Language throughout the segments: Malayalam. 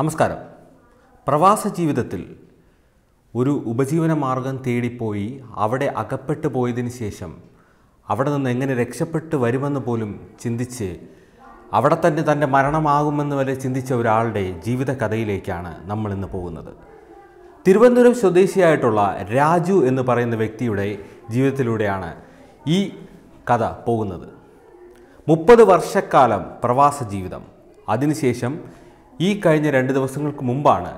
നമസ്കാരം പ്രവാസ ജീവിതത്തിൽ ഒരു ഉപജീവന മാർഗം തേടിപ്പോയി അവിടെ അകപ്പെട്ടു പോയതിന് ശേഷം അവിടെ നിന്ന് എങ്ങനെ രക്ഷപ്പെട്ട് വരുമെന്ന് പോലും ചിന്തിച്ച് അവിടെ തന്നെ തൻ്റെ മരണമാകുമെന്ന് വരെ ചിന്തിച്ച ഒരാളുടെ ജീവിതകഥയിലേക്കാണ് നമ്മൾ ഇന്ന് പോകുന്നത് തിരുവനന്തപുരം സ്വദേശിയായിട്ടുള്ള രാജു എന്ന് പറയുന്ന വ്യക്തിയുടെ ജീവിതത്തിലൂടെയാണ് ഈ കഥ പോകുന്നത് മുപ്പത് വർഷക്കാലം പ്രവാസ ജീവിതം അതിനുശേഷം ഈ കഴിഞ്ഞ രണ്ട് ദിവസങ്ങൾക്ക് മുമ്പാണ്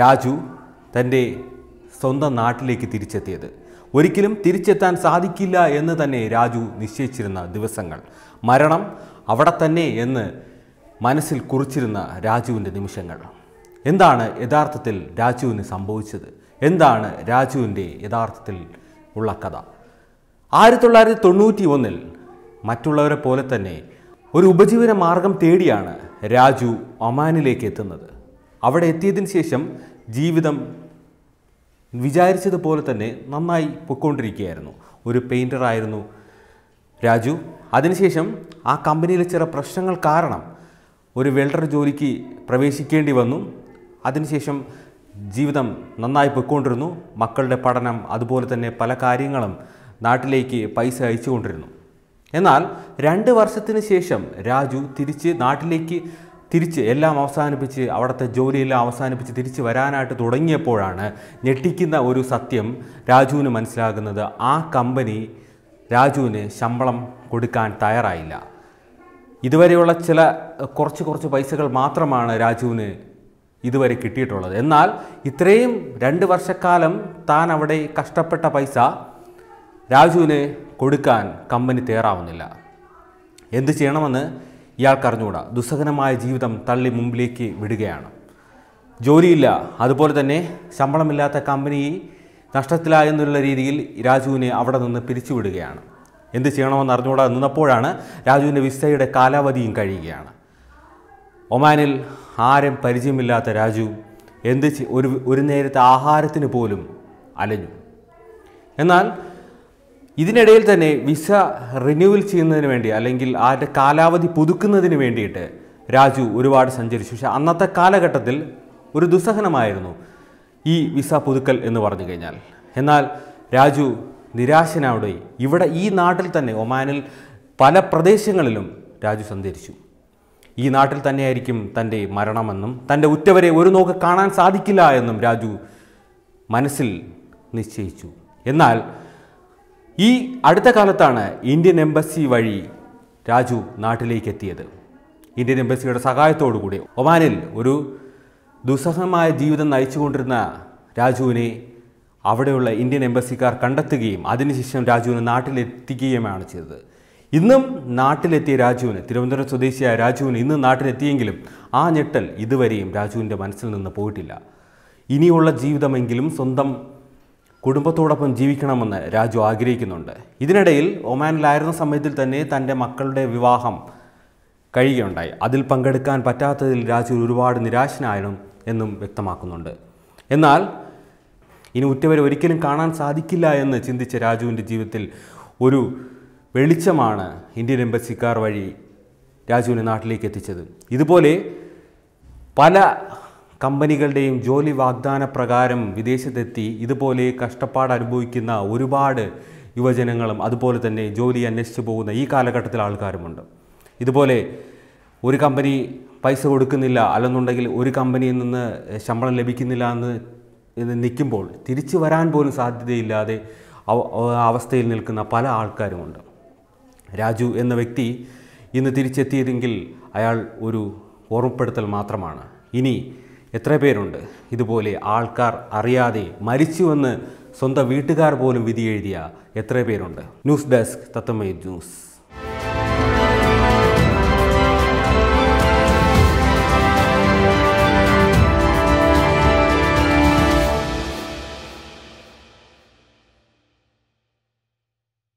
രാജു തൻ്റെ സ്വന്തം നാട്ടിലേക്ക് തിരിച്ചെത്തിയത് ഒരിക്കലും തിരിച്ചെത്താൻ സാധിക്കില്ല എന്ന് തന്നെ രാജു നിശ്ചയിച്ചിരുന്ന ദിവസങ്ങൾ മരണം അവിടെ തന്നെ എന്ന് മനസ്സിൽ കുറിച്ചിരുന്ന രാജുവിൻ്റെ നിമിഷങ്ങൾ എന്താണ് യഥാർത്ഥത്തിൽ രാജുവിന് സംഭവിച്ചത് എന്താണ് രാജുവിൻ്റെ യഥാർത്ഥത്തിൽ ഉള്ള കഥ ആയിരത്തി തൊള്ളായിരത്തി തൊണ്ണൂറ്റി ഒന്നിൽ മറ്റുള്ളവരെ പോലെ തന്നെ ഒരു ഉപജീവന മാർഗം തേടിയാണ് രാജു ഒമാനിലേക്ക് എത്തുന്നത് അവിടെ എത്തിയതിന് ശേഷം ജീവിതം വിചാരിച്ചതുപോലെ തന്നെ നന്നായി പൊയ്ക്കൊണ്ടിരിക്കുകയായിരുന്നു ഒരു ആയിരുന്നു രാജു അതിനുശേഷം ആ കമ്പനിയിലെ ചില പ്രശ്നങ്ങൾ കാരണം ഒരു വെൽഡർ ജോലിക്ക് പ്രവേശിക്കേണ്ടി വന്നു അതിനുശേഷം ജീവിതം നന്നായി പൊയ്ക്കൊണ്ടിരുന്നു മക്കളുടെ പഠനം അതുപോലെ തന്നെ പല കാര്യങ്ങളും നാട്ടിലേക്ക് പൈസ അയച്ചുകൊണ്ടിരുന്നു എന്നാൽ രണ്ട് വർഷത്തിന് ശേഷം രാജു തിരിച്ച് നാട്ടിലേക്ക് തിരിച്ച് എല്ലാം അവസാനിപ്പിച്ച് അവിടുത്തെ ജോലിയെല്ലാം അവസാനിപ്പിച്ച് തിരിച്ച് വരാനായിട്ട് തുടങ്ങിയപ്പോഴാണ് ഞെട്ടിക്കുന്ന ഒരു സത്യം രാജുവിന് മനസ്സിലാകുന്നത് ആ കമ്പനി രാജുവിന് ശമ്പളം കൊടുക്കാൻ തയ്യാറായില്ല ഇതുവരെയുള്ള ചില കുറച്ച് കുറച്ച് പൈസകൾ മാത്രമാണ് രാജുവിന് ഇതുവരെ കിട്ടിയിട്ടുള്ളത് എന്നാൽ ഇത്രയും രണ്ട് വർഷക്കാലം താൻ അവിടെ കഷ്ടപ്പെട്ട പൈസ രാജുവിന് കൊടുക്കാൻ കമ്പനി തയ്യാറാവുന്നില്ല എന്തു ചെയ്യണമെന്ന് ഇയാൾക്കറിഞ്ഞുകൂടാ ദുസ്സഹനമായ ജീവിതം തള്ളി മുമ്പിലേക്ക് വിടുകയാണ് ജോലിയില്ല അതുപോലെ തന്നെ ശമ്പളമില്ലാത്ത കമ്പനി നഷ്ടത്തിലായെന്നുള്ള രീതിയിൽ രാജുവിനെ അവിടെ നിന്ന് പിരിച്ചുവിടുകയാണ് എന്ത് ചെയ്യണമെന്ന് അറിഞ്ഞുകൂടാ നിന്നപ്പോഴാണ് രാജുവിൻ്റെ വിസയുടെ കാലാവധിയും കഴിയുകയാണ് ഒമാനിൽ ആരും പരിചയമില്ലാത്ത രാജു എന്ത് ഒരു ഒരു നേരത്തെ ആഹാരത്തിന് പോലും അലഞ്ഞു എന്നാൽ ഇതിനിടയിൽ തന്നെ വിസ റിന്യൂവൽ ചെയ്യുന്നതിന് വേണ്ടി അല്ലെങ്കിൽ അതിൻ്റെ കാലാവധി പുതുക്കുന്നതിന് വേണ്ടിയിട്ട് രാജു ഒരുപാട് സഞ്ചരിച്ചു പക്ഷേ അന്നത്തെ കാലഘട്ടത്തിൽ ഒരു ദുസ്സഹനമായിരുന്നു ഈ വിസ പുതുക്കൽ എന്ന് പറഞ്ഞു കഴിഞ്ഞാൽ എന്നാൽ രാജു നിരാശനാവിടെ ഇവിടെ ഈ നാട്ടിൽ തന്നെ ഒമാനിൽ പല പ്രദേശങ്ങളിലും രാജു സഞ്ചരിച്ചു ഈ നാട്ടിൽ തന്നെയായിരിക്കും തൻ്റെ മരണമെന്നും തൻ്റെ ഉറ്റവരെ ഒരു നോക്ക് കാണാൻ സാധിക്കില്ല എന്നും രാജു മനസ്സിൽ നിശ്ചയിച്ചു എന്നാൽ ഈ അടുത്ത കാലത്താണ് ഇന്ത്യൻ എംബസി വഴി രാജു നാട്ടിലേക്ക് എത്തിയത് ഇന്ത്യൻ എംബസിയുടെ സഹായത്തോടു കൂടി ഒമാനിൽ ഒരു ദുസ്സഹമായ ജീവിതം നയിച്ചുകൊണ്ടിരുന്ന രാജുവിനെ അവിടെയുള്ള ഇന്ത്യൻ എംബസിക്കാർ കണ്ടെത്തുകയും അതിനുശേഷം രാജുവിനെ നാട്ടിലെത്തിക്കുകയുമാണ് ചെയ്തത് ഇന്നും നാട്ടിലെത്തിയ രാജുവിന് തിരുവനന്തപുരം സ്വദേശിയായ രാജുവിന് ഇന്ന് നാട്ടിലെത്തിയെങ്കിലും ആ ഞെട്ടൽ ഇതുവരെയും രാജുവിൻ്റെ മനസ്സിൽ നിന്ന് പോയിട്ടില്ല ഇനിയുള്ള ജീവിതമെങ്കിലും സ്വന്തം കുടുംബത്തോടൊപ്പം ജീവിക്കണമെന്ന് രാജു ആഗ്രഹിക്കുന്നുണ്ട് ഇതിനിടയിൽ ഒമാനിലായിരുന്ന സമയത്തിൽ തന്നെ തൻ്റെ മക്കളുടെ വിവാഹം കഴിയുകയുണ്ടായി അതിൽ പങ്കെടുക്കാൻ പറ്റാത്തതിൽ രാജു ഒരുപാട് നിരാശനായാലും എന്നും വ്യക്തമാക്കുന്നുണ്ട് എന്നാൽ ഇനി ഉറ്റവരെ ഒരിക്കലും കാണാൻ സാധിക്കില്ല എന്ന് ചിന്തിച്ച രാജുവിൻ്റെ ജീവിതത്തിൽ ഒരു വെളിച്ചമാണ് ഇന്ത്യൻ എംബസിക്കാർ വഴി രാജുവിനെ നാട്ടിലേക്ക് എത്തിച്ചത് ഇതുപോലെ പല കമ്പനികളുടെയും ജോലി വാഗ്ദാന പ്രകാരം വിദേശത്തെത്തി ഇതുപോലെ കഷ്ടപ്പാട് അനുഭവിക്കുന്ന ഒരുപാട് യുവജനങ്ങളും അതുപോലെ തന്നെ ജോലി അന്വേഷിച്ചു പോകുന്ന ഈ കാലഘട്ടത്തിലെ ആൾക്കാരുമുണ്ട് ഇതുപോലെ ഒരു കമ്പനി പൈസ കൊടുക്കുന്നില്ല അല്ലെന്നുണ്ടെങ്കിൽ ഒരു കമ്പനിയിൽ നിന്ന് ശമ്പളം ലഭിക്കുന്നില്ല എന്ന് നിൽക്കുമ്പോൾ തിരിച്ചു വരാൻ പോലും സാധ്യതയില്ലാതെ അവസ്ഥയിൽ നിൽക്കുന്ന പല ആൾക്കാരുമുണ്ട് രാജു എന്ന വ്യക്തി ഇന്ന് തിരിച്ചെത്തിയതെങ്കിൽ അയാൾ ഒരു ഓർമ്മപ്പെടുത്തൽ മാത്രമാണ് ഇനി എത്ര പേരുണ്ട് ഇതുപോലെ ആൾക്കാർ അറിയാതെ മരിച്ചുവെന്ന് സ്വന്തം വീട്ടുകാർ പോലും വിധി എത്ര പേരുണ്ട് ന്യൂസ് ഡെസ്ക് തത്തമ്മ ന്യൂസ്